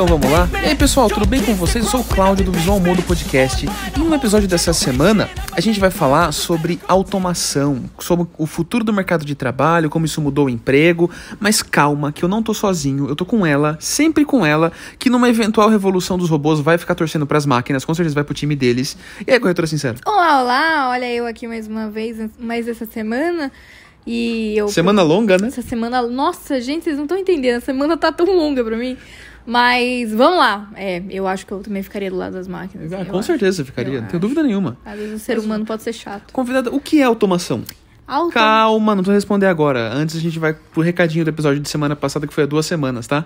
Então vamos lá? E aí pessoal, tudo bem com vocês? Eu sou o Cláudio do Visual Modo Podcast e no episódio dessa semana a gente vai falar sobre automação, sobre o futuro do mercado de trabalho, como isso mudou o emprego, mas calma que eu não tô sozinho, eu tô com ela, sempre com ela, que numa eventual revolução dos robôs vai ficar torcendo para as máquinas, com certeza vai pro time deles. E aí, corretora sincera? Olá, olá, olha eu aqui mais uma vez, mais essa semana. E eu. Semana longa, né? Essa semana. Nossa, gente, vocês não estão entendendo. A semana tá tão longa pra mim. Mas vamos lá. É, eu acho que eu também ficaria do lado das máquinas. Ah, com certeza acho. ficaria, eu não tenho dúvida nenhuma. Às vezes o ser Mas, humano pode ser chato. Convidada, o que é automação? Auto... Calma, não vou responder agora. Antes a gente vai pro recadinho do episódio de semana passada, que foi há duas semanas, tá?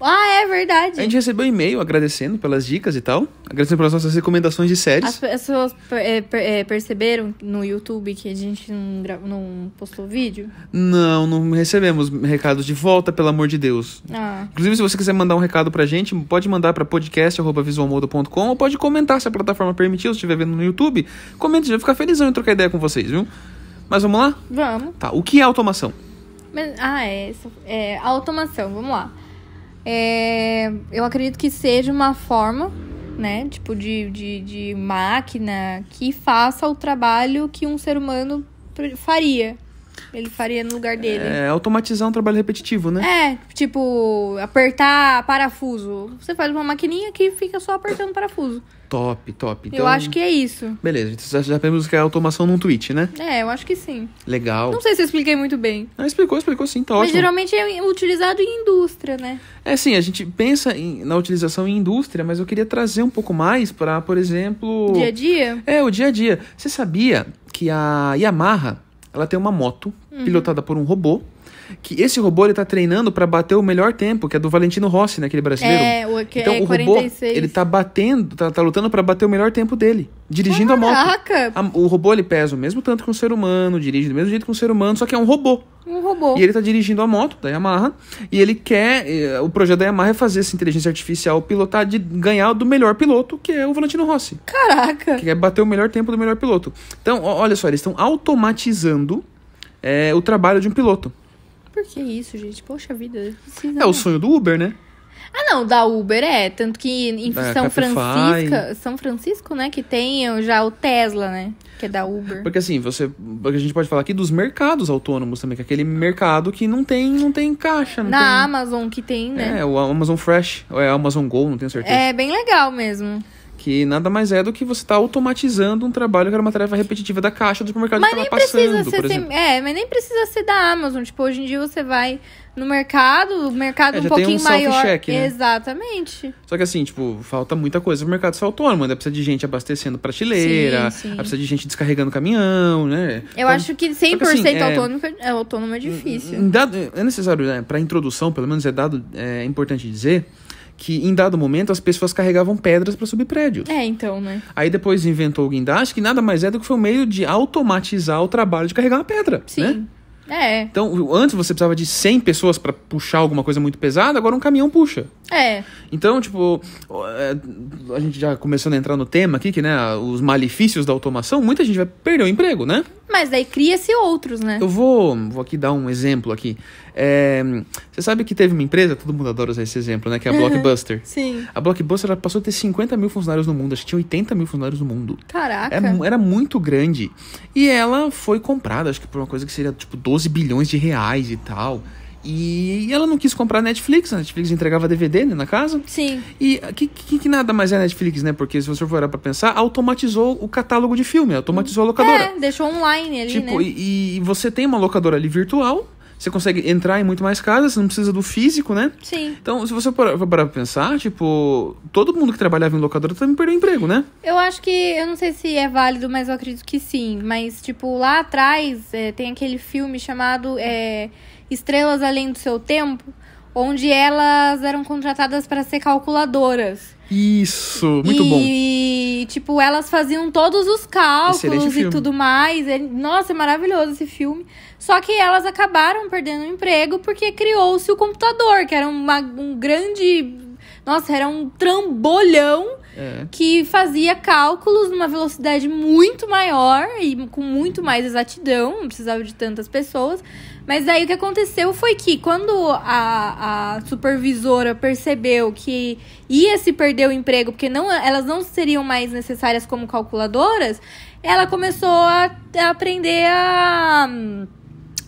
Ah, é verdade. A gente recebeu e-mail agradecendo pelas dicas e tal, agradecendo pelas nossas recomendações de séries. As pessoas per eh, per eh, perceberam no YouTube que a gente não, não postou vídeo? Não, não recebemos recados de volta, pelo amor de Deus. Ah. Inclusive, se você quiser mandar um recado pra gente, pode mandar pra podcast.visualmodo.com ou pode comentar se a plataforma permitiu, se estiver vendo no YouTube. comenta, já ficar felizão em trocar ideia com vocês, viu? Mas vamos lá? Vamos. Tá, o que é automação? Mas, ah, é, é automação, vamos lá. É, eu acredito que seja uma forma, né? Tipo, de, de, de máquina que faça o trabalho que um ser humano faria, ele faria no lugar dele. É, automatizar um trabalho repetitivo, né? É, tipo, apertar parafuso. Você faz uma maquininha que fica só apertando parafuso. Top, top. Então, eu acho que é isso. Beleza, então já temos que é automação num tweet, né? É, eu acho que sim. Legal. Não sei se eu expliquei muito bem. Ah, explicou, explicou sim, tá Mas ótimo. Mas geralmente é utilizado em indústria, né? É, sim, a gente pensa em, na utilização em indústria, mas eu queria trazer um pouco mais para, por exemplo... Dia a dia? É, o dia a dia. Você sabia que a Yamaha, ela tem uma moto uhum. pilotada por um robô que esse robô ele tá treinando para bater o melhor tempo, que é do Valentino Rossi, naquele né, brasileiro. É, o que então, é o robô, 46. ele tá batendo, tá, tá lutando para bater o melhor tempo dele, dirigindo Caraca. a moto. A, o robô ele pesa o mesmo tanto que um ser humano, dirige do mesmo jeito que um ser humano, só que é um robô. Um robô. E ele tá dirigindo a moto da Yamaha. E ele quer. Eh, o projeto da Yamaha é fazer essa inteligência artificial pilotar de ganhar do melhor piloto, que é o Valentino Rossi. Caraca! Que quer bater o melhor tempo do melhor piloto. Então, olha só, eles estão automatizando é, o trabalho de um piloto. Por que isso, gente? Poxa vida. Precisa... É o sonho do Uber, né? Ah, não, da Uber é. Tanto que em é, São Francisco, São Francisco, né, que tem já o Tesla, né? Que é da Uber. Porque assim, você. A gente pode falar aqui dos mercados autônomos também, que é aquele mercado que não tem, não tem caixa. Não Na tem... Amazon que tem, né? É, o Amazon Fresh, ou é Amazon Go, não tenho certeza. É bem legal mesmo que nada mais é do que você está automatizando um trabalho que era uma tarefa repetitiva da caixa do supermercado mas que estava passando, por exemplo. é, mas nem precisa ser da Amazon. Tipo, hoje em dia você vai no mercado, o mercado é, um pouquinho um maior. Né? Exatamente. Só que assim, tipo, falta muita coisa o mercado ser autônomo, ainda né? precisa de gente abastecendo prateleira, sim, sim. precisa de gente descarregando caminhão, né? Eu então, acho que 100% que, assim, é, autônomo, é, é, autônomo é difícil. Dado, é necessário, né, para introdução, pelo menos é dado, é importante dizer que em dado momento as pessoas carregavam pedras para subir prédios. É, então, né? Aí depois inventou o guindaste, que nada mais é do que foi um meio de automatizar o trabalho de carregar uma pedra. Né? Sim. Né? É. Então, antes você precisava de 100 pessoas para puxar alguma coisa muito pesada, agora um caminhão puxa. É. Então, tipo, é, a gente já começando a entrar no tema aqui, que, né, os malefícios da automação, muita gente vai perder o emprego, né? Mas daí cria-se outros, né? Eu vou, vou aqui dar um exemplo aqui. É, você sabe que teve uma empresa, todo mundo adora usar esse exemplo, né? Que é a Blockbuster. Sim. A Blockbuster passou a ter 50 mil funcionários no mundo, acho que tinha 80 mil funcionários no mundo. Caraca. Era, é era muito grande. E ela foi comprada, acho que por uma coisa que seria tipo 12 bilhões de reais e tal. E ela não quis comprar Netflix, a Netflix entregava DVD né, na casa. Sim. E que, que, que, nada mais é Netflix, né? Porque se você for olhar pra pensar, automatizou o catálogo de filme, automatizou a locadora. É, deixou online ali, tipo, né? E, e você tem uma locadora ali virtual, você consegue entrar em muito mais casas, você não precisa do físico, né? Sim. Então, se você parar pra pensar, tipo, todo mundo que trabalhava em locadora também perdeu emprego, né? Eu acho que, eu não sei se é válido, mas eu acredito que sim. Mas, tipo, lá atrás é, tem aquele filme chamado. É estrelas além do seu tempo, onde elas eram contratadas para ser calculadoras. Isso, muito e, bom. E, tipo, elas faziam todos os cálculos e tudo mais. É, nossa, é maravilhoso esse filme. Só que elas acabaram perdendo o emprego porque criou-se o computador, que era uma, um grande. Nossa, era um trambolhão é. que fazia cálculos numa velocidade muito maior e com muito mais exatidão, não precisava de tantas pessoas. Mas aí o que aconteceu foi que quando a, a supervisora percebeu que ia se perder o emprego, porque não, elas não seriam mais necessárias como calculadoras, ela começou a, a aprender a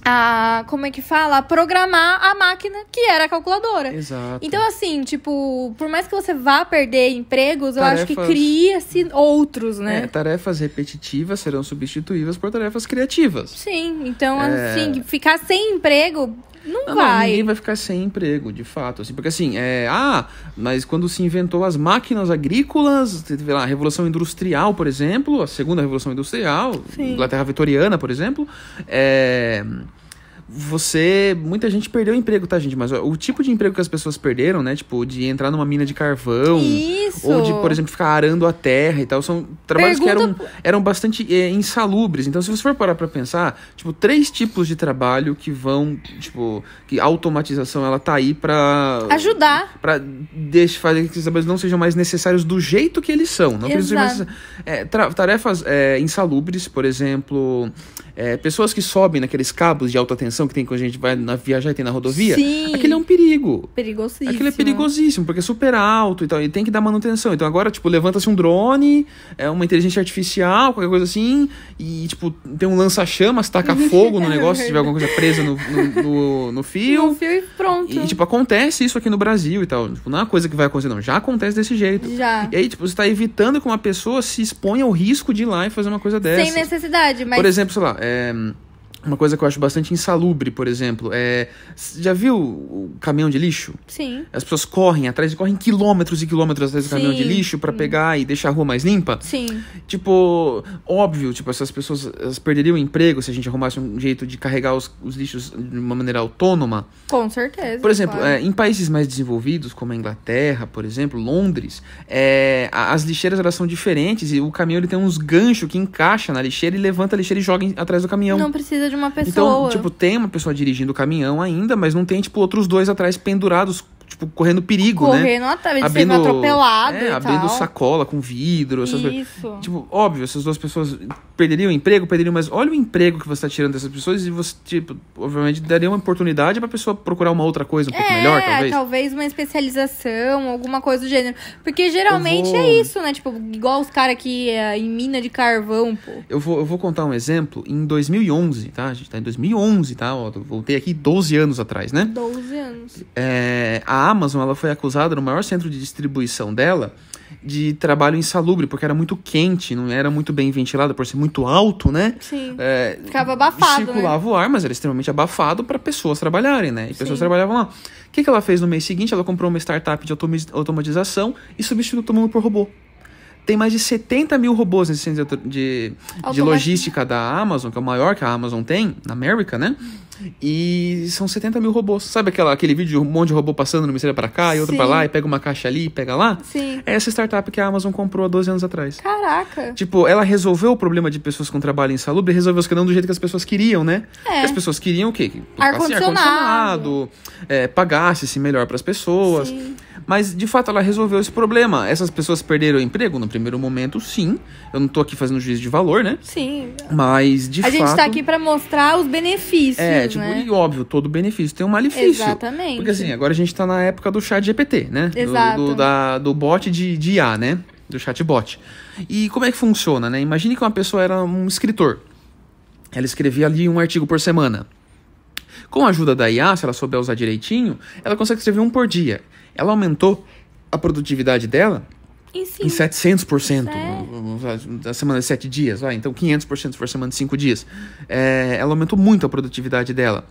a como é que fala, a programar a máquina que era a calculadora. Exato. Então assim, tipo, por mais que você vá perder empregos, tarefas... eu acho que cria-se outros, né? É, tarefas repetitivas serão substituídas por tarefas criativas. Sim, então é... assim, ficar sem emprego não, ah, não vai. Não, ninguém vai ficar sem emprego, de fato. Assim, porque assim, é. Ah, mas quando se inventou as máquinas agrícolas, teve lá, a Revolução Industrial, por exemplo, a segunda Revolução Industrial, Sim. Inglaterra Vitoriana, por exemplo, é você. Muita gente perdeu o emprego, tá, gente? Mas o tipo de emprego que as pessoas perderam, né? Tipo, de entrar numa mina de carvão. Isso. Ou de, por exemplo, ficar arando a terra e tal. São trabalhos Pergunta... que eram, eram bastante é, insalubres. Então, se você for parar pra pensar, tipo, três tipos de trabalho que vão. Tipo, que a automatização ela tá aí pra. Ajudar. Pra deixar, fazer que esses trabalhos não sejam mais necessários do jeito que eles são. Não Exato. mais, é, eh, tarefas é, insalubres, por exemplo, pessoas que sobem naqueles cabos de alta tensão conexão que tem com a gente, vai na viajar e tem na rodovia, Sim. aquele é um perigo. Perigosíssimo. Aquele é perigosíssimo, porque é super alto e então, tal, e tem que dar manutenção. Então agora, tipo, levanta-se um drone, é uma inteligência artificial, qualquer coisa assim, e, tipo, tem um lança-chamas, taca fogo no negócio, se tiver alguma coisa presa no, no, no, no fio. No fio e pronto. E, tipo, acontece isso aqui no Brasil e tal. Tipo, não é uma coisa que vai acontecer, não. Já acontece desse jeito. Já. E aí, tipo, você tá evitando que uma pessoa se exponha ao risco de ir lá e fazer uma coisa dessa. Sem necessidade, mas. Por exemplo, sei lá, é uma coisa que eu acho bastante insalubre, por exemplo, é. Já viu o caminhão de lixo? Sim. As pessoas correm atrás, correm quilômetros e quilômetros atrás do Sim. caminhão de lixo para hum. pegar e deixar a rua mais limpa? Sim. Tipo, óbvio, tipo, essas pessoas elas perderiam o emprego se a gente arrumasse um jeito de carregar os, os lixos de uma maneira autônoma. Com certeza. Por exemplo, claro. é, em países mais desenvolvidos, como a Inglaterra, por exemplo, Londres, é, as lixeiras elas são diferentes e o caminhão ele tem uns ganchos que encaixa na lixeira e levanta a lixeira e joga em, atrás do caminhão. Não precisa de uma então, pessoa. Então, tipo, tem uma pessoa dirigindo o caminhão ainda, mas não tem, tipo, outros dois atrás pendurados tipo, correndo perigo, correndo, né? Correndo atrás, sendo atropelado é, abrindo tal. sacola com vidro, essas Isso. coisas. Tipo, óbvio, essas duas pessoas perderiam o emprego, perderiam, mas olha o emprego que você tá tirando dessas pessoas e você, tipo, obviamente daria uma oportunidade pra pessoa procurar uma outra coisa um é, pouco melhor, talvez. talvez uma especialização, alguma coisa do gênero. Porque geralmente é vou... é isso, né? Tipo, igual os caras aqui é, em mina de carvão, pô. Eu vou, eu vou contar um exemplo. Em 2011, tá? A gente tá em 2011, tá? Ó, voltei aqui 12 anos atrás, né? 12 anos. É, a a Amazon ela foi acusada no maior centro de distribuição dela de trabalho insalubre, porque era muito quente, não era muito bem ventilado, por ser muito alto, né? Sim. É, Ficava abafado. Né? Circulava né? o ar, mas era extremamente abafado para pessoas trabalharem, né? E Sim. pessoas trabalhavam lá. O que, que ela fez no mês seguinte? Ela comprou uma startup de automatização e substituiu todo mundo por robô tem mais de 70 mil robôs nesse centro de, de, logística da Amazon, que é o maior que a Amazon tem, na América, né? Hum. E são 70 mil robôs. Sabe aquela, aquele vídeo, um monte de robô passando numa estrela para cá e outro para lá, e pega uma caixa ali e pega lá? Sim. É essa startup que a Amazon comprou há 12 anos atrás. Caraca! Tipo, ela resolveu o problema de pessoas com trabalho insalubre, resolveu os que não do jeito que as pessoas queriam, né? É. As pessoas queriam o quê? Ar-condicionado, ar é, pagasse-se melhor para as pessoas. Sim. Mas, de fato, ela resolveu esse problema. Essas pessoas perderam o emprego? No primeiro momento, sim. Eu não tô aqui fazendo juízo de valor, né? Sim. Mas, de a fato... A gente tá aqui para mostrar os benefícios. É, cético né? e óbvio, todo benefício tem um malefício. Exatamente. Porque assim, agora a gente tá na época do chat GPT, né? Exato. Do, do, da, do bot de, de IA, né? Do chatbot. E como é que funciona, né? Imagine que uma pessoa era um escritor. Ela escrevia ali um artigo por semana. Com a ajuda da IA, se ela souber usar direitinho, ela consegue escrever um por dia. Ela aumentou a produtividade dela em 700%. É. Da semana de 7 dias, ah Então, 500% por semana de 5 dias. É, ela aumentou muito a produtividade dela.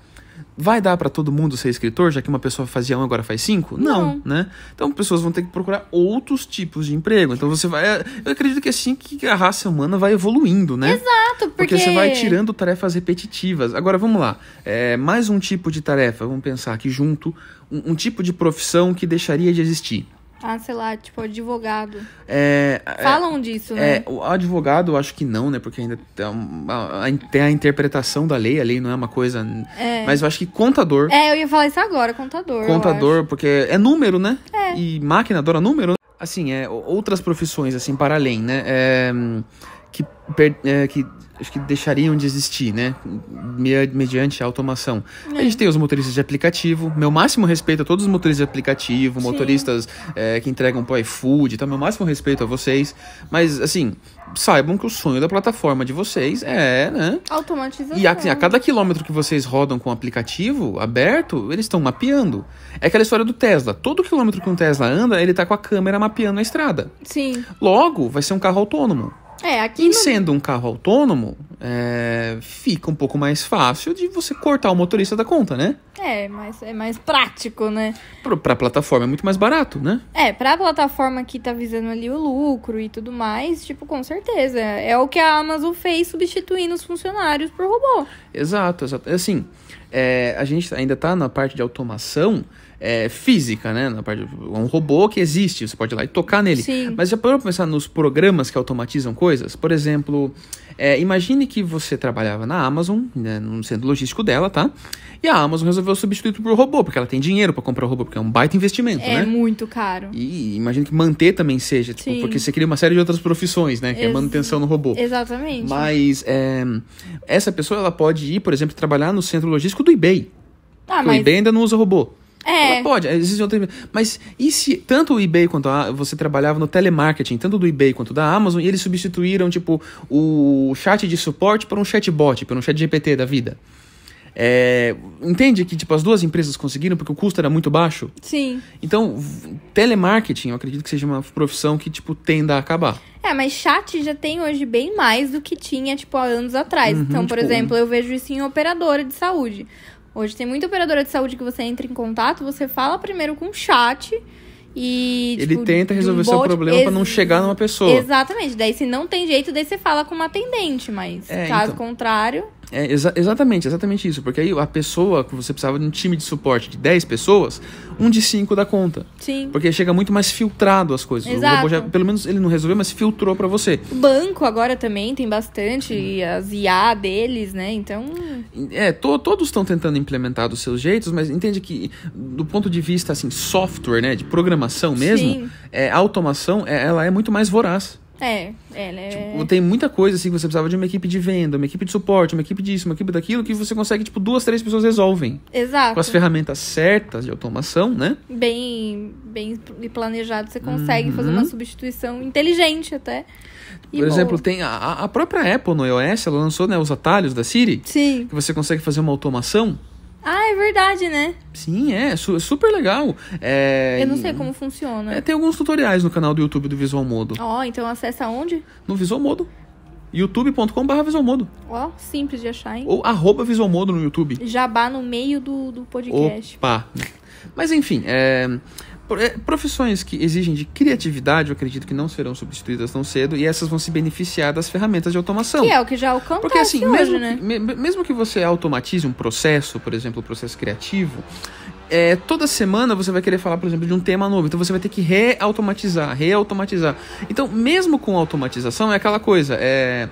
Vai dar para todo mundo ser escritor, já que uma pessoa fazia um agora faz cinco? Não, Não, né? Então pessoas vão ter que procurar outros tipos de emprego. Então você vai. Eu acredito que é assim que a raça humana vai evoluindo, né? Exato, porque. Porque você vai tirando tarefas repetitivas. Agora vamos lá. É, mais um tipo de tarefa, vamos pensar aqui junto. Um, um tipo de profissão que deixaria de existir ah, sei lá, tipo, advogado. É, é Falam é, disso, né? É, o advogado, eu acho que não, né? Porque ainda tem a, a interpretação da lei, a lei não é uma coisa. É. Mas eu acho que contador. É, eu ia falar isso agora, contador. Contador, porque é número, né? É. E máquina adora número. Assim, é, outras profissões, assim, para além, né? É, que, é, que acho que deixariam de existir, né? Mediante a automação. É. A gente tem os motoristas de aplicativo. Meu máximo respeito a todos os motoristas de aplicativo, Sim. motoristas é, que entregam pro iFood, então meu máximo respeito a vocês. Mas, assim, saibam que o sonho da plataforma de vocês é, né? Automatizar. E a, assim, a, cada quilômetro que vocês rodam com o aplicativo aberto, eles estão mapeando. É aquela história do Tesla. Todo quilômetro que um Tesla anda, ele tá com a câmera mapeando a estrada. Sim. Logo, vai ser um carro autônomo. É, aqui. E sendo um carro autônomo, é, fica um pouco mais fácil de você cortar o motorista da conta, né? É, mas é mais prático, né? Para a plataforma é muito mais barato, né? É, para a plataforma que tá visando ali o lucro e tudo mais, tipo, com certeza. É o que a Amazon fez substituindo os funcionários por robô. Exato, exato. Assim, é, a gente ainda tá na parte de automação, é, física, né? Na parte, é um robô que existe, você pode ir lá e tocar nele. Sim. Mas já para pensar nos programas que automatizam coisas? Por exemplo, é, imagine que você trabalhava na Amazon, né, no centro logístico dela, tá? E a Amazon resolveu substituir por robô, porque ela tem dinheiro para comprar o robô, porque é um baita investimento, é né? É muito caro. E imagina que manter também seja, tipo, porque você cria uma série de outras profissões, né? Que é Ex é manutenção no robô. Exatamente. Mas é, essa pessoa, ela pode ir, por exemplo, trabalhar no centro logístico do eBay. Ah, mas... O eBay ainda não usa robô. É. Ela pode, é, existe outras. Mas e se tanto o eBay quanto a você trabalhava no telemarketing, tanto do eBay quanto da Amazon, e eles substituíram, tipo, o chat de suporte por um chatbot, por um chat GPT da vida? É, entende que tipo as duas empresas conseguiram porque o custo era muito baixo? Sim. Então, telemarketing, eu acredito que seja uma profissão que tipo tenda a acabar. É, mas chat já tem hoje bem mais do que tinha tipo há anos atrás. Uhum, então, por tipo, exemplo, eu vejo isso em operadora de saúde. Hoje tem muita operadora de saúde que você entra em contato, você fala primeiro com o chat e. Ele tipo, tenta resolver um seu problema para não chegar numa pessoa. Exatamente. Daí, se não tem jeito, daí você fala com uma atendente, mas é, caso então... contrário. É, exa exatamente, exatamente isso. Porque aí a pessoa que você precisava de um time de suporte de 10 pessoas, um de 5 dá conta. Sim. Porque chega muito mais filtrado as coisas. Exato. O robô já, pelo menos ele não resolveu, mas filtrou para você. O banco agora também tem bastante, as IA deles, né? Então. É, to todos estão tentando implementar dos seus jeitos, mas entende que do ponto de vista assim, software, né? De programação mesmo, é, a automação, é, ela é muito mais voraz. É, ela é. Né? Tipo, tem muita coisa assim que você precisava de uma equipe de venda, uma equipe de suporte, uma equipe disso, uma equipe daquilo, que você consegue, tipo, duas, três pessoas resolvem. Exato. Com as ferramentas certas de automação, né? Bem, bem planejado, você consegue uhum. fazer uma uhum. substituição inteligente até. Por exemplo, tem a, a própria Apple no iOS, ela lançou né, os atalhos da Siri. Sim. Que você consegue fazer uma automação ah, é verdade, né? Sim, é, su é super legal. É, eu não sei como funciona. É, tem alguns tutoriais no canal do YouTube do Visual Modo. Ó, oh, então acessa onde? No Visual Modo youtube.com.br visualmodo. Ó, oh, simples de achar, hein? Ou arroba visualmodo no YouTube. Jabá no meio do, do podcast. Opa! Mas enfim, é... É, profissões que exigem de criatividade, eu acredito que não serão substituídas tão cedo, e essas vão se beneficiar das ferramentas de automação. Que é o que já alcançou Porque assim, hoje, mesmo, né? que, mesmo que você automatize um processo, por exemplo, o um processo criativo, é, toda semana você vai querer falar, por exemplo, de um tema novo. Então você vai ter que reautomatizar, reautomatizar. Então, mesmo com automatização, é aquela coisa, é...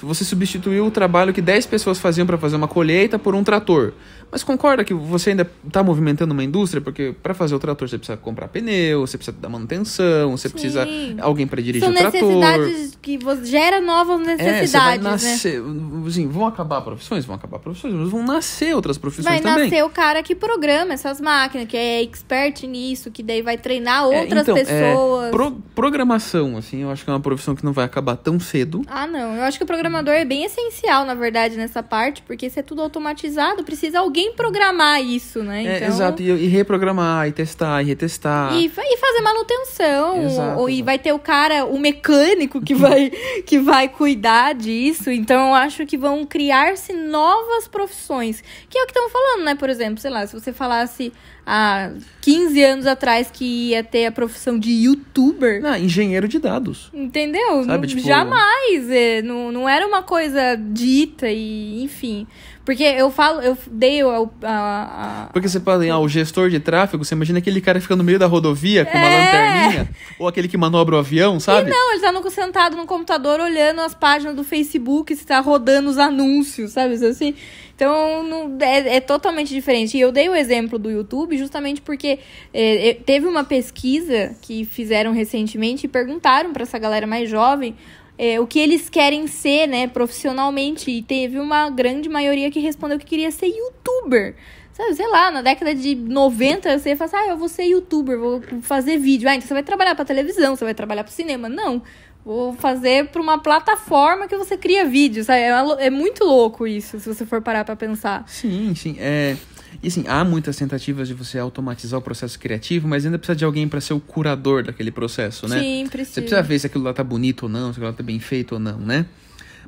Você substituiu o trabalho que 10 pessoas faziam para fazer uma colheita por um trator. Mas concorda que você ainda está movimentando uma indústria, porque para fazer o trator você precisa comprar pneu, você precisa dar manutenção, você Sim. precisa alguém para dirigir São o trator. São necessidades que gera novas é, necessidades, é, né? vai nascer, né? Assim, vão acabar profissões, vão acabar profissões, mas vão nascer outras profissões vai também. Vai nascer o cara que programa essas máquinas, que é expert nisso, que daí vai treinar é, outras então, é, então, pessoas. É, pro, programação, assim, eu acho que é uma profissão que não vai acabar tão cedo. Ah, não. Eu acho que o programador é bem essencial, na verdade, nessa parte, porque isso é tudo automatizado, precisa alguém alguém programar isso, né? É, então... É, exato, e, e, reprogramar, e testar, e retestar. E, e fazer manutenção. Exato, ou, exato. E vai ter o cara, o mecânico, que vai, que vai cuidar disso. Então, eu acho que vão criar-se novas profissões. Que é o que estão falando, né? Por exemplo, sei lá, se você falasse há 15 anos atrás que ia ter a profissão de youtuber. Não, ah, engenheiro de dados. Entendeu? Sabe, tipo... Jamais. É, não, não era uma coisa dita e, enfim. Porque eu falo, eu dei o. A, a... Porque você fala ah, o gestor de tráfego, você imagina aquele cara fica no meio da rodovia com é... uma lanterninha, ou aquele que manobra o avião, sabe? E não, ele tá no, sentado no computador olhando as páginas do Facebook, se tá rodando os anúncios, sabe? Assim. assim. Então, não, é, é, totalmente diferente. E eu dei o exemplo do YouTube justamente porque é, é teve uma pesquisa que fizeram recentemente e perguntaram para essa galera mais jovem é, o que eles querem ser, né, profissionalmente. E teve uma grande maioria que respondeu que queria ser youtuber. Sabe, sei lá, na década de 90 você falar assim, ah, eu vou ser youtuber, vou fazer vídeo. Ah, então você vai trabalhar pra televisão, você vai trabalhar pro cinema. Não. Vou fazer pra uma plataforma que você cria vídeo, sabe? É, é muito louco isso, se você for parar pra pensar. Sim, sim. É. E assim, há muitas tentativas de você automatizar o processo criativo, mas ainda precisa de alguém para ser o curador daquele processo, né? Sim, precisa. Você precisa ver se aquilo lá tá bonito ou não, se aquilo lá tá bem feito ou não, né?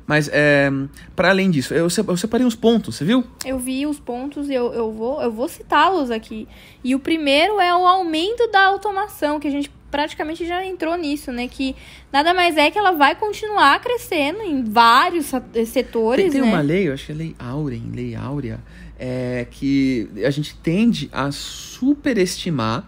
Mas, é, eh, para além disso, eu, separei uns pontos, você viu? Eu vi os pontos e eu, eu vou, eu vou citá-los aqui. E o primeiro é o aumento da automação, que a gente praticamente já entrou nisso, né? Que nada mais é que ela vai continuar crescendo em vários setores. Tem, tem né? uma lei, eu acho que é lei Áurea, lei Áurea, é que a gente tende a superestimar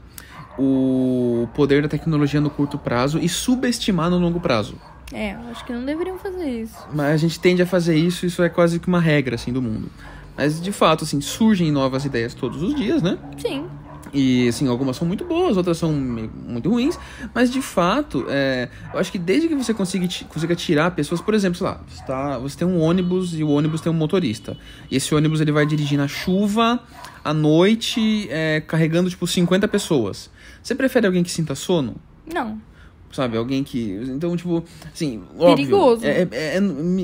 o poder da tecnologia no curto prazo e subestimar no longo prazo. É, acho que não deveriam fazer isso. Mas a gente tende a fazer isso, isso é quase que uma regra assim do mundo. Mas de fato, assim, surgem novas ideias todos os dias, né? Sim. E, assim, algumas são muito boas, outras são muito ruins, mas de fato, é, eu acho que desde que você consiga, consiga tirar pessoas, por exemplo, sei lá, você, tá, você tem um ônibus e o ônibus tem um motorista. E esse ônibus ele vai dirigir na chuva, à noite, é, carregando, tipo, 50 pessoas. Você prefere alguém que sinta sono? Não sabe? Alguém que. Então, tipo, assim, óbvio. Perigoso. É, é, é,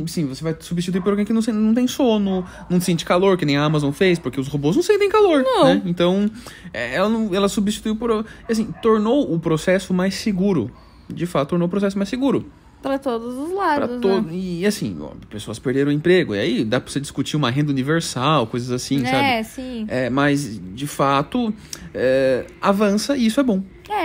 sim, você vai substituir por alguém que não, não tem sono, não sente calor, que nem a Amazon fez, porque os robôs não sentem calor. Não. Né? Então, é, ela, ela substituiu por. Assim, tornou o processo mais seguro. De fato, tornou o processo mais seguro. Pra todos os lados. Né? To... Né? E assim, ó, pessoas perderam o emprego. E aí dá pra você discutir uma renda universal, coisas assim, é, sabe? É, sim. É, mas, de fato, é, avança e isso é bom. É,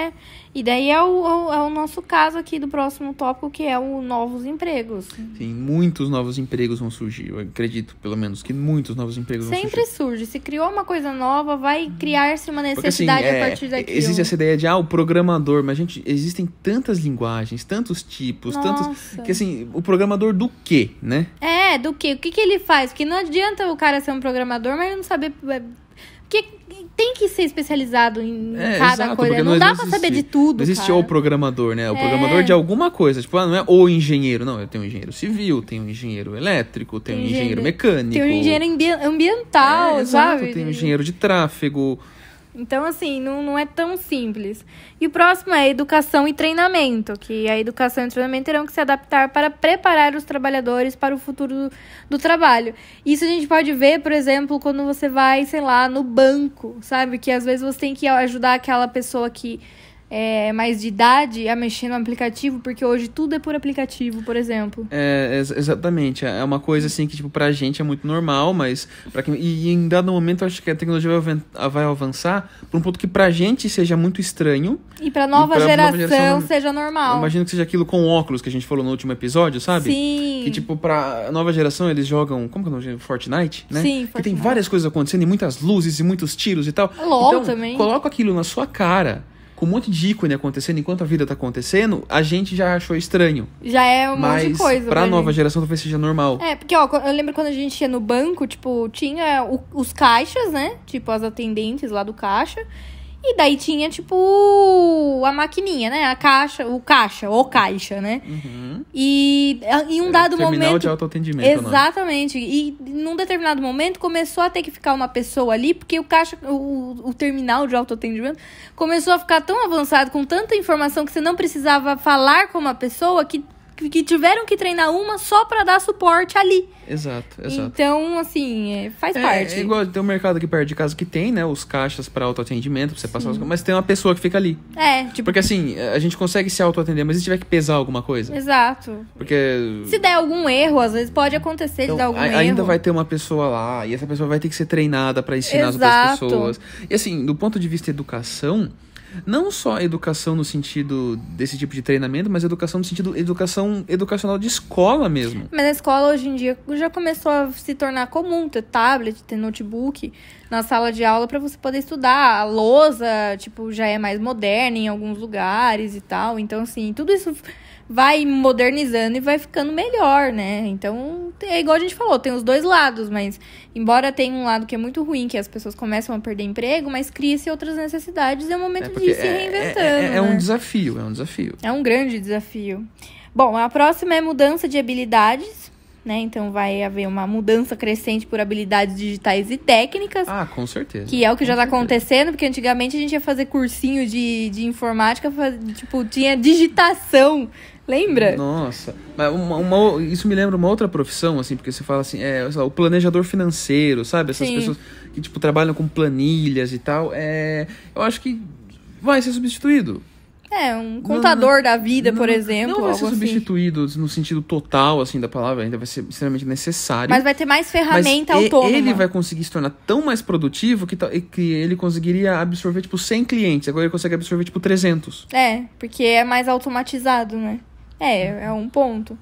e daí é o, é o nosso caso aqui do próximo tópico, que é o novos empregos. Sim, muitos novos empregos vão surgir. Eu acredito, pelo menos, que muitos novos empregos Sempre vão surgir. Sempre surge. Se criou uma coisa nova, vai uhum. criar-se uma necessidade Porque, assim, é, a partir daqui. Existe essa ideia de, ah, o programador. Mas, gente, existem tantas linguagens, tantos tipos, Nossa. tantos... Que, assim, o programador do quê, né? É, do quê? O que, que ele faz? Porque não adianta o cara ser um programador, mas ele não saber é, porque tem que ser especializado em é, cada exato, coisa. Não, não, dá para saber de tudo. Não existe cara. o programador, né? O é. programador de alguma coisa. Tipo, ah, não é o engenheiro. Não, eu tenho um engenheiro civil, tenho um engenheiro elétrico, tenho um engenheiro, engenheiro mecânico. Tenho um engenheiro ambiental, é, sabe? Exato, tenho um engenheiro de tráfego. Então, assim, não, não é tão simples. E o próximo é educação e treinamento, que a educação e o treinamento terão que se adaptar para preparar os trabalhadores para o futuro do, do trabalho. Isso a gente pode ver, por exemplo, quando você vai, sei lá, no banco, sabe? Que às vezes você tem que ajudar aquela pessoa que é, mais de idade a é mexer no aplicativo, porque hoje tudo é por aplicativo, por exemplo. É, exatamente. É, é uma coisa assim que, tipo, pra gente é muito normal, mas para quem. E em dado momento acho que a tecnologia vai avançar pra um ponto que pra gente seja muito estranho. E pra nova, e pra geração, nova geração, seja normal. Eu imagino que seja aquilo com óculos que a gente falou no último episódio, sabe? Sim. Que, tipo, pra nova geração eles jogam. Como que é o nome? Fortnite, né? Sim, Fortnite. Que tem várias coisas acontecendo e muitas luzes e muitos tiros e tal. LOL então, também. Coloca aquilo na sua cara com um monte de ícone acontecendo enquanto a vida tá acontecendo, a gente já achou estranho. Já é um Mas, monte de coisa. Pra, pra nova gente. geração talvez seja normal. É, porque, ó, eu lembro quando a gente ia no banco, tipo, tinha o, os caixas, né? Tipo, as atendentes lá do caixa. E daí tinha, tipo, a maquininha, né? A caixa, o caixa, ou caixa, né? Uhum. E ah, em um dado Terminal momento. Terminal de autoatendimento. Né? Exatamente. Não. E num determinado momento começou a ter que ficar uma pessoa ali, porque o caixa, o, o terminal de autoatendimento começou a ficar tão avançado com tanta informação que você não precisava falar com uma pessoa que que tiveram que treinar uma só para dar suporte ali. Exato, exato. Então, assim, é, faz é, parte. É igual tem um mercado aqui perto de casa que tem, né? Os caixas para autoatendimento, pra você Sim. passar as coisas, mas tem uma pessoa que fica ali. É, tipo. Porque assim, a gente consegue se autoatender, mas se tiver que pesar alguma coisa. Exato. Porque. Se der algum erro, às vezes pode acontecer então, de dar algum a, erro. Ainda vai ter uma pessoa lá, e essa pessoa vai ter que ser treinada para ensinar exato. as outras pessoas. E assim, do ponto de vista de educação não só educação no sentido desse tipo de treinamento, mas educação no sentido educação educacional de escola mesmo. Mas a escola hoje em dia já começou a se tornar comum ter tablet, ter notebook na sala de aula para você poder estudar. A lousa, tipo, já é mais moderna em alguns lugares e tal. Então, assim, tudo isso vai modernizando e vai ficando melhor, né? Então, é igual a gente falou, tem os dois lados, mas embora tenha um lado que é muito ruim, que as pessoas começam a perder emprego, mas cria-se outras necessidades e é o momento é de ir se é, é, reinventando. É, é, é um né? desafio, é um desafio. É um grande desafio. Bom, a próxima é mudança de habilidades. Né? Então vai haver uma mudança crescente por habilidades digitais e técnicas. Ah, com certeza. Que é o que com já está acontecendo, porque antigamente a gente ia fazer cursinho de, de informática, tipo, tinha digitação Lembra? Nossa. Mas uma, uma, isso me lembra uma outra profissão, assim, porque você fala assim, é, lá, o planejador financeiro, sabe? Essas Sim. pessoas que, tipo, trabalham com planilhas e tal. É, eu acho que vai ser substituído. É, um contador não, da vida, não, por exemplo. Não vai ser assim. substituído assim. no sentido total, assim, da palavra, ainda vai ser extremamente necessário. Mas vai ter mais ferramenta mas autônoma. Ele vai conseguir se tornar tão mais produtivo que, que ele conseguiria absorver, tipo, 100 clientes. Agora ele consegue absorver, tipo, 300. É, porque é mais automatizado, né? É, é um ponto.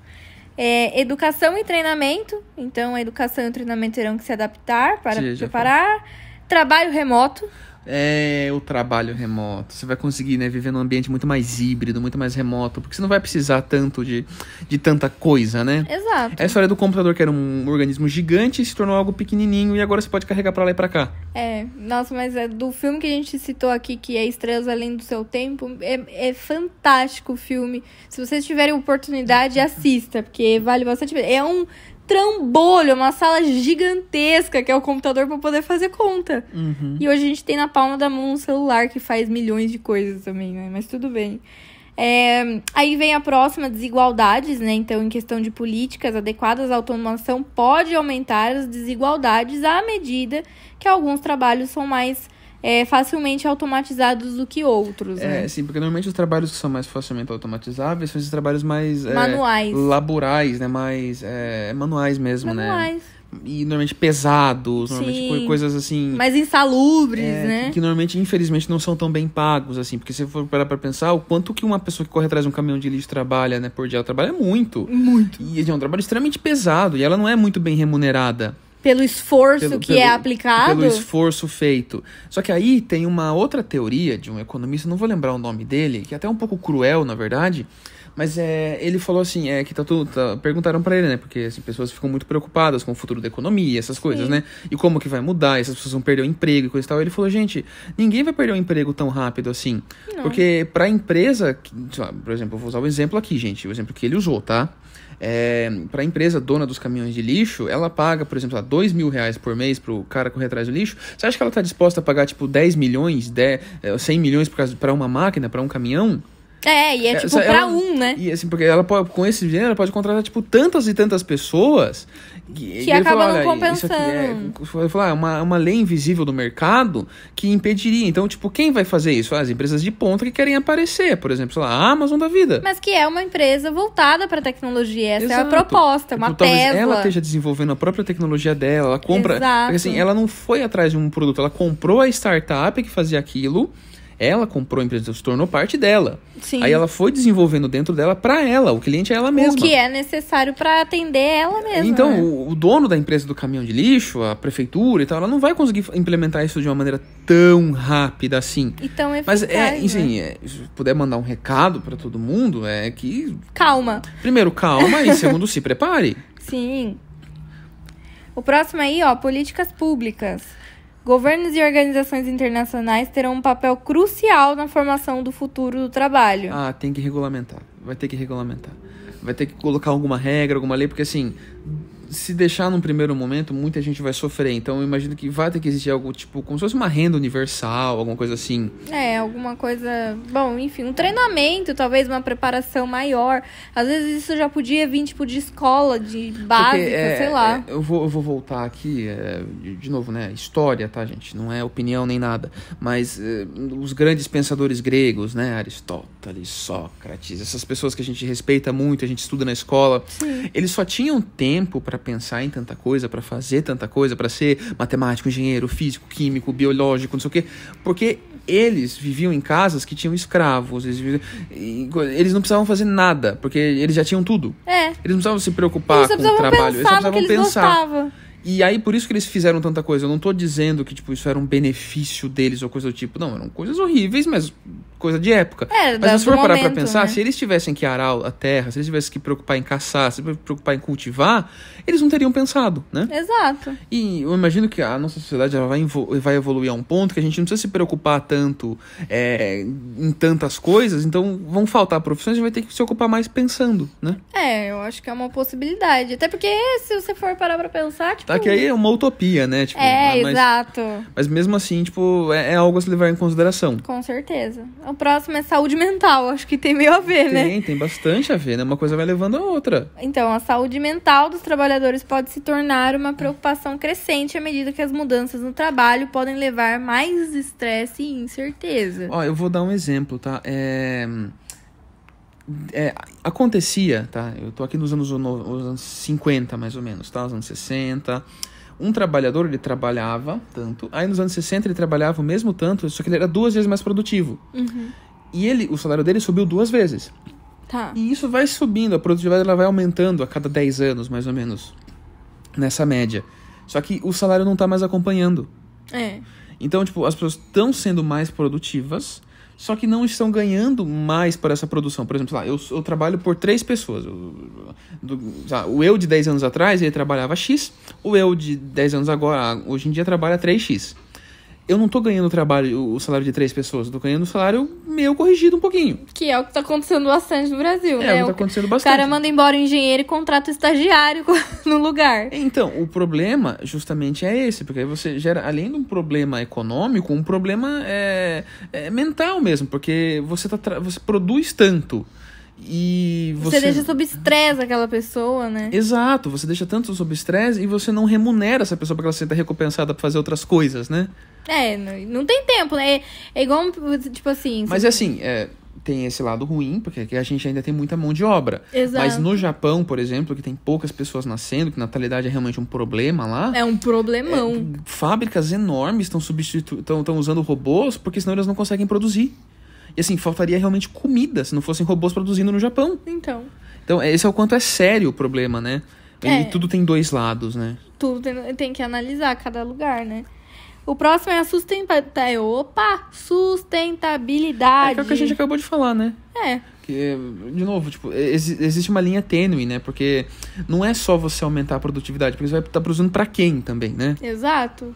É, educação e treinamento. Então, a educação e o treinamento terão que se adaptar para Sim, preparar. Trabalho remoto é o trabalho remoto. Você vai conseguir né, viver num ambiente muito mais híbrido, muito mais remoto, porque você não vai precisar tanto de, de tanta coisa, né? Exato. É a história do computador que era um organismo gigante se tornou algo pequenininho e agora você pode carregar para lá e para cá. É, nossa, mas é do filme que a gente citou aqui, que é Estrelas Além do Seu Tempo, é, é fantástico o filme. Se vocês tiverem oportunidade, assista, porque vale bastante. É um trambolho, é uma sala gigantesca que é o computador para poder fazer conta. Uhum. E hoje a gente tem na palma da mão um celular que faz milhões de coisas também, né? Mas tudo bem. É, aí vem a próxima, desigualdades, né? Então, em questão de políticas adequadas à automação, pode aumentar as desigualdades à medida que alguns trabalhos são mais é, facilmente automatizados do que outros. É, né? sim, porque normalmente os trabalhos que são mais facilmente automatizáveis são esses trabalhos mais. É, manuais. É, laborais, né? Mais. É, manuais mesmo, manuais. né? Manuais e normalmente pesados, Sim. normalmente coisas assim. Mais insalubres, é, né? Que, que, normalmente, infelizmente, não são tão bem pagos, assim. Porque se for parar pra pensar, o quanto que uma pessoa que corre atrás de um caminhão de lixo trabalha, né, por dia, ela trabalha muito. Muito. E assim, é um trabalho extremamente pesado e ela não é muito bem remunerada. Pelo esforço pelo, que pelo, é aplicado? Pelo esforço feito. Só que aí tem uma outra teoria de um economista, não vou lembrar o nome dele, que é até um pouco cruel, na verdade, mas é, ele falou assim, é que tá tudo, tá, perguntaram para ele, né? Porque assim, pessoas ficam muito preocupadas com o futuro da economia, essas coisas, Sim. né? E como que vai mudar, essas pessoas vão perder o emprego e coisa e tal. Ele falou, gente, ninguém vai perder o emprego tão rápido assim. Não. Porque pra empresa, por exemplo, eu vou usar o um exemplo aqui, gente, o exemplo que ele usou, tá? é, para a empresa dona dos caminhões de lixo, ela paga, por exemplo, dois 2 mil reais por mês para o cara correr atrás do lixo. Você acha que ela está disposta a pagar tipo 10 milhões, 10, 100 é, milhões para uma máquina, para um caminhão? É, e é, é tipo para pra um, né? E assim, porque ela pode, com esse dinheiro, ela pode contratar, tipo, tantas e tantas pessoas que, que acaba falou, não é compensando. É, falar, ah, é uma, uma lei invisível do mercado que impediria. Então, tipo, quem vai fazer isso? Ah, as empresas de ponta que querem aparecer, por exemplo, sei lá, a Amazon da vida. Mas que é uma empresa voltada para tecnologia. Essa Exato. é a proposta, uma então, Tesla. Ela esteja desenvolvendo a própria tecnologia dela, ela compra. Exato. Porque assim, ela não foi atrás de um produto, ela comprou a startup que fazia aquilo ela comprou a empresa, se tornou parte dela. Sim. Aí ela foi desenvolvendo dentro dela para ela, o cliente é ela mesma. O que é necessário para atender ela mesma. Então, né? o, dono da empresa do caminhão de lixo, a prefeitura e tal, ela não vai conseguir implementar isso de uma maneira tão rápida assim. E tão eficaz, Mas é, né? enfim, né? é, se puder mandar um recado para todo mundo, é que calma. Primeiro, calma e segundo, se prepare. Sim. O próximo aí, ó, políticas públicas. Governos e organizações internacionais terão um papel crucial na formação do futuro do trabalho. Ah, tem que regulamentar. Vai ter que regulamentar. Vai ter que colocar alguma regra, alguma lei, porque assim, se deixar num primeiro momento, muita gente vai sofrer. Então eu imagino que vai ter que existir algo tipo, como se fosse uma renda universal, alguma coisa assim. É, alguma coisa. Bom, enfim, um treinamento, talvez uma preparação maior. Às vezes isso já podia vir, tipo, de escola, de básica, é, sei lá. É, eu, vou, eu vou voltar aqui, é, de, de, novo, né? História, tá, gente? Não é opinião nem nada. Mas é, os grandes pensadores gregos, né? Aristóteles, Sócrates, essas pessoas que a gente respeita muito, a gente estuda na escola, Sim. eles só tinham tempo para pensar em tanta coisa, para fazer tanta coisa, para ser matemático, engenheiro, físico, químico, biológico, não sei o quê, porque eles viviam em casas que tinham escravos, eles, viviam, eles não precisavam fazer nada, porque eles já tinham tudo. É. Eles não precisavam se preocupar com o trabalho, eles só precisavam pensar. E aí, por isso que eles fizeram tanta coisa. Eu não tô dizendo que, tipo, isso era um benefício deles ou coisa do tipo. Não, eram coisas horríveis, mas coisa de época. É, Mas se for parar momento, pra pensar, né? se eles tivessem que arar a terra, se eles tivessem que preocupar em caçar, se preocupar em cultivar, eles não teriam pensado, né? Exato. E eu imagino que a nossa sociedade ela vai, evoluir a um ponto que a gente não precisa se preocupar tanto é, em tantas coisas, então vão faltar profissões, a gente vai ter que se ocupar mais pensando, né? É, eu acho que é uma possibilidade. Até porque se você for parar pra pensar, tá, tipo... Tá que aí é uma utopia, né? Tipo, é, mas, exato. Mas mesmo assim, tipo, é, é algo a se levar em consideração. Com certeza. O próximo é saúde mental, acho que tem meio a ver, tem, né? Tem, tem bastante a ver, né? Uma coisa vai levando a outra. Então, a saúde mental dos trabalhadores pode se tornar uma preocupação crescente à medida que as mudanças no trabalho podem levar mais estresse e incerteza. Ó, eu vou dar um exemplo, tá? É... É, acontecia, tá? Eu tô aqui nos anos, nos anos 50, mais ou menos, tá? Os anos 60, um trabalhador ele trabalhava tanto, aí nos anos 60 ele trabalhava o mesmo tanto, só que ele era duas vezes mais produtivo. Uhum. E ele, o salário dele subiu duas vezes. Tá. E isso vai subindo, a produtividade ela vai aumentando a cada 10 anos, mais ou menos, nessa média. Só que o salário não está mais acompanhando. É. Então, tipo, as pessoas estão sendo mais produtivas, só que não estão ganhando mais por essa produção. Por exemplo, lá, eu, eu, trabalho por três pessoas. Eu, do, lá, o eu de 10 anos atrás, ele trabalhava X, o eu de 10 anos agora, hoje em dia, trabalha 3X eu não tô ganhando o trabalho, o salário de três pessoas, eu tô ganhando o salário meu corrigido um pouquinho. Que é o que tá acontecendo bastante no Brasil, é, né? É o que tá acontecendo bastante. O cara manda embora o engenheiro e contrata o estagiário no lugar. Então, o problema justamente é esse, porque aí você gera, além de um problema econômico, um problema é, é mental mesmo, porque você, tá, você produz tanto e você... você deixa sob estresse aquela pessoa, né? Exato, você deixa tanto sob estresse e você não remunera essa pessoa para ela se sinta recompensada para fazer outras coisas, né? É, não tem tempo, né? É igual, tipo assim. Mas é assim, é, tem esse lado ruim, porque a gente ainda tem muita mão de obra. Exato. Mas no Japão, por exemplo, que tem poucas pessoas nascendo, que natalidade é realmente um problema lá. É um problemão. É, fábricas enormes estão substitu... estão usando robôs, porque senão eles não conseguem produzir. E assim, faltaria realmente comida se não fossem robôs produzindo no Japão. Então. Então, esse é o quanto é sério o problema, né? É. E tudo tem dois lados, né? Tudo tem, tem que analisar cada lugar, né? O próximo é a sustentabilidade. É, opa! Sustentabilidade. É, é o que a gente acabou de falar, né? É. Que, de novo, tipo, ex existe uma linha tênue, né? Porque não é só você aumentar a produtividade, porque você vai estar tá produzindo para quem também, né? Exato.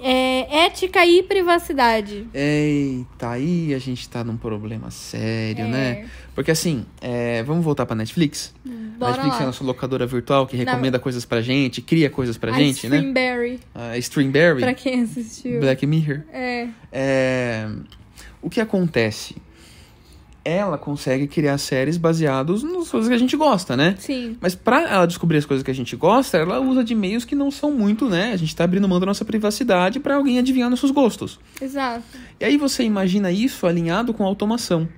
É, ética e privacidade. Eita, aí a gente tá num problema sério, é. né? Porque assim, é, vamos voltar pra Netflix? Hum, bora Netflix lá. é a nossa locadora virtual que recomenda coisas pra gente, cria coisas pra a gente, né? Streamberry. né? A Streamberry. Pra quem assistiu. Black Mirror. É. é... O que acontece? ela consegue criar séries baseadas nas coisas que a gente gosta, né? Sim. Mas para ela descobrir as coisas que a gente gosta, ela usa de meios que não são muito, né? A gente tá abrindo mão da nossa privacidade para alguém adivinhar nossos gostos. Exato. E aí você imagina isso alinhado com automação.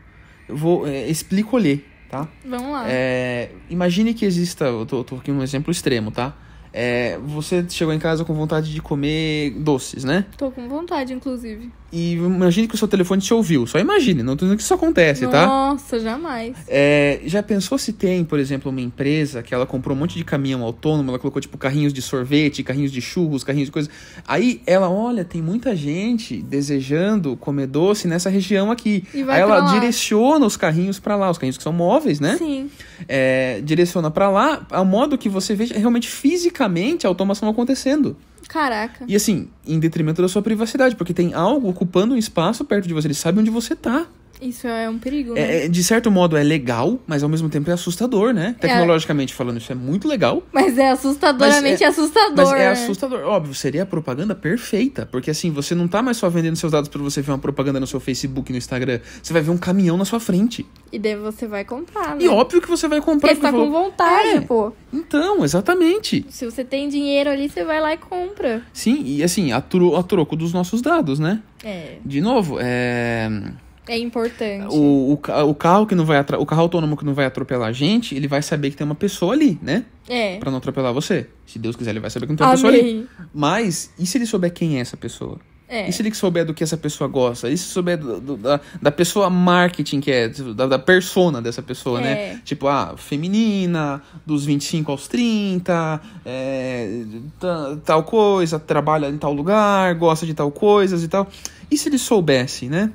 Eu vou é, explico ler, tá? Vamos lá. É, imagine que exista, eu tô, tô aqui um exemplo extremo, tá? É, você chegou em casa com vontade de comer doces, né? Tô com vontade, inclusive. E imagine que o seu telefone te ouviu. Só imagine, não tô dizendo que isso acontece, Nossa, tá? Nossa, jamais. É, já pensou se tem, por exemplo, uma empresa que ela comprou um monte de caminhão autônomo, ela colocou, tipo, carrinhos de sorvete, carrinhos de churros, carrinhos de coisa. Aí ela, olha, tem muita gente desejando comer doce nessa região aqui. E vai Aí ela lá. direciona os carrinhos para lá, os carrinhos que são móveis, né? Sim. É, direciona para lá, a modo que você veja é realmente fisicamente fisicamente a automação acontecendo. Caraca. E assim, em detrimento da sua privacidade, porque tem algo ocupando um espaço perto de você, ele sabe onde você tá. Isso é um perigo, é, né? É, de certo modo é legal, mas ao mesmo tempo é assustador, né? É. Tecnologicamente é. falando, isso é muito legal. Mas é assustadoramente mas é, assustador. Mas é assustador. Óbvio, seria a propaganda perfeita. Porque assim, você não tá mais só vendendo seus dados para você ver uma propaganda no seu Facebook, no Instagram. Você vai ver um caminhão na sua frente. E daí você vai comprar, né? E óbvio que você vai comprar. Porque, você tá com vontade, é, pô. Então, exatamente. Se você tem dinheiro ali, você vai lá e compra. Sim, e assim, a, tro a troco dos nossos dados, né? É. De novo, é é importante. O, o, o carro que não vai o carro autônomo que não vai atropelar a gente, ele vai saber que tem uma pessoa ali, né? É. Pra não atropelar você. Se Deus quiser, ele vai saber que não tem uma pessoa ali. Mas, e se ele souber quem é essa pessoa? É. E se ele souber do que essa pessoa gosta? E se souber do, do, da, da pessoa marketing que é, da, da persona dessa pessoa, né? é. né? Tipo, ah, feminina, dos 25 aos 30, é, tal coisa, trabalha em tal lugar, gosta de tal coisas e tal. E se ele soubesse, né?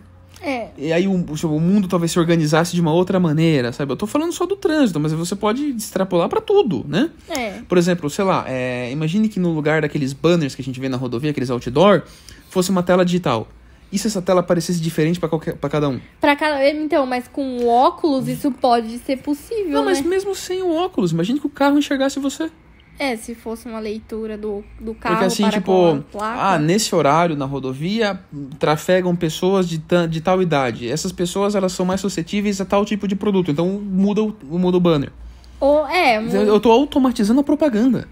e aí o, o, mundo talvez se organizasse de uma outra maneira, sabe? Eu tô falando só do trânsito, mas você pode extrapolar para tudo, né? É. Por exemplo, sei lá, é, imagine que no lugar daqueles banners que a gente vê na rodovia, aqueles outdoor, fosse uma tela digital. E se essa tela aparecesse diferente para cada um? Para cada, é, então, mas com o óculos isso pode ser possível, Não, né? mas mesmo sem o óculos, imagine que o carro enxergasse você. É, se fosse uma leitura do, do carro Porque assim, tipo, ah, nesse horário na rodovia trafegam pessoas de, de tal idade. Essas pessoas, elas são mais suscetíveis a tal tipo de produto. Então, muda o, muda o banner. Ou, é... Muda... Eu tô automatizando a propaganda.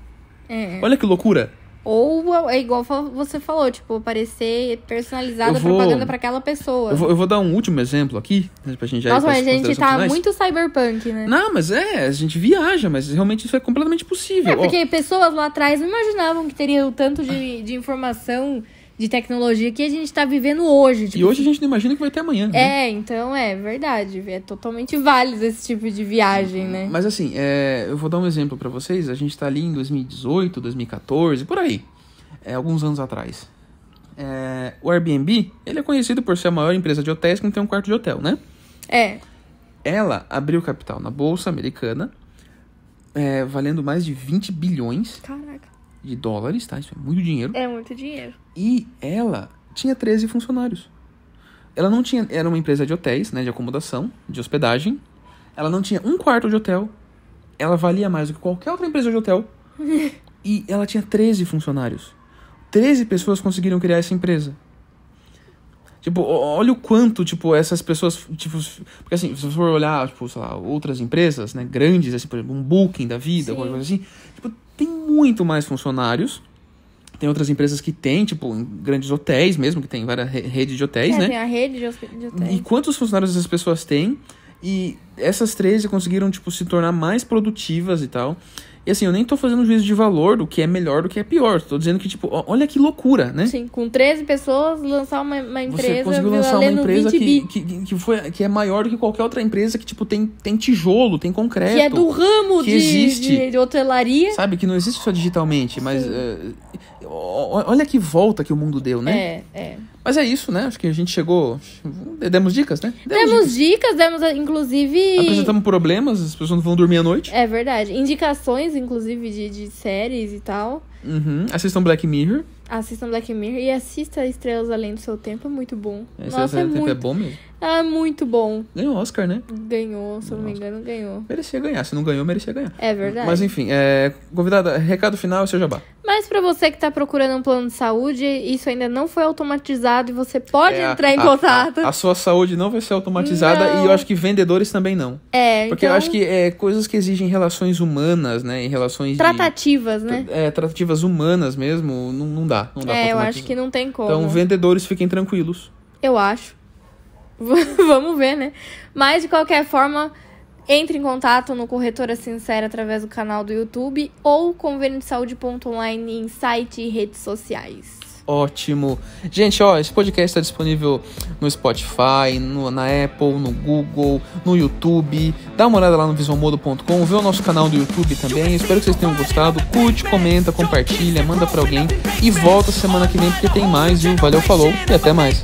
É. Olha que loucura. Ou é igual você falou, tipo, aparecer personalizada vou, propaganda para aquela pessoa. Eu vou, eu vou, dar um último exemplo aqui, né, pra gente já Nossa, mas a gente tá finais. muito cyberpunk, né? Não, mas é, a gente viaja, mas realmente isso é completamente possível. É, porque oh. pessoas lá atrás não imaginavam que teriam tanto de, de informação de tecnologia que a gente tá vivendo hoje. Tipo, e hoje a gente não imagina que vai ter amanhã. Né? É, então é verdade. É totalmente válido esse tipo de viagem, né? Mas assim, é, eu vou dar um exemplo para vocês. A gente tá ali em 2018, 2014, por aí. É, alguns anos atrás. É, o Airbnb, ele é conhecido por ser a maior empresa de hotéis que não tem um quarto de hotel, né? É. Ela abriu capital na Bolsa Americana, é, valendo mais de 20 bilhões. Caraca de dólares, tá? Isso é muito dinheiro. É muito dinheiro. E ela tinha 13 funcionários. Ela não tinha. Era uma empresa de hotéis, né? De acomodação, de hospedagem. Ela não tinha um quarto de hotel. Ela valia mais do que qualquer outra empresa de hotel. e ela tinha 13 funcionários. 13 pessoas conseguiram criar essa empresa. Tipo, olha o quanto, tipo, essas pessoas, tipo, porque assim, se você for olhar, tipo, sei lá, outras empresas, né, grandes, assim, por exemplo, um Booking da vida, Sim. alguma coisa assim, tipo, tem muito mais funcionários. Tem outras empresas que tem, tipo, grandes hotéis mesmo, que tem várias redes de hotéis, é, né? Tem a rede de hotéis. E quantos funcionários essas pessoas têm? E essas 13 conseguiram, tipo, se tornar mais produtivas e tal. E assim, eu nem tô fazendo juízo de valor do que é melhor do que é pior. Tô dizendo que, tipo, olha que loucura, né? Sim, com 13 pessoas, lançar uma, uma empresa. Você conseguiu lançar uma empresa que, que, que, foi, que é maior do que qualquer outra empresa que, tipo, tem, tem tijolo, tem concreto. Que é do ramo que de, existe, de, hotelaria. Sabe, que não existe só digitalmente, mas. Uh, olha que volta que o mundo deu, né? É, é. Mas é isso, né? Acho que a gente chegou. Demos dicas, né? Demos, demos dicas. dicas. demos, inclusive. Apresentamos problemas, as pessoas não vão dormir à noite. É verdade. Indicações, inclusive, de, de séries e tal. Uhum. Assistam Black Mirror. Assistam Black Mirror e assista Estrelas Além do Seu Tempo, é muito bom. É, Nossa, Estrelas Além é do é Tempo muito... é bom mesmo. Ah, muito bom. Ganhou Oscar, né? Ganhou, se não me engano, ganhou. Merecia ganhar, se não ganhou, merecia ganhar. É verdade. Mas enfim, é... convidada, recado final seja seu jabá. Mas para você que tá procurando um plano de saúde, isso ainda não foi automatizado e você pode é, entrar a, em contato. A, a, sua saúde não vai ser automatizada não. e eu acho que vendedores também não. É, Porque então... eu acho que é, coisas que exigem relações humanas, né? Em relações Tratativas, de, né? É, tratativas humanas mesmo, não, não dá. Não dá é, eu acho que não tem então, como. Então, vendedores, fiquem tranquilos. Eu acho. Vamos ver, né? Mas de qualquer forma, entre em contato no Corretora Sincera através do canal do YouTube ou convênio de saúde.online em site e redes sociais. Ótimo. Gente, ó, esse podcast está disponível no Spotify, no, na Apple, no Google, no YouTube. Dá uma olhada lá no visualmodo.com, vê o nosso canal do YouTube também. Espero que vocês tenham gostado. Curte, comenta, compartilha, manda para alguém e volta semana que vem porque tem mais, viu? Valeu, falou e até mais.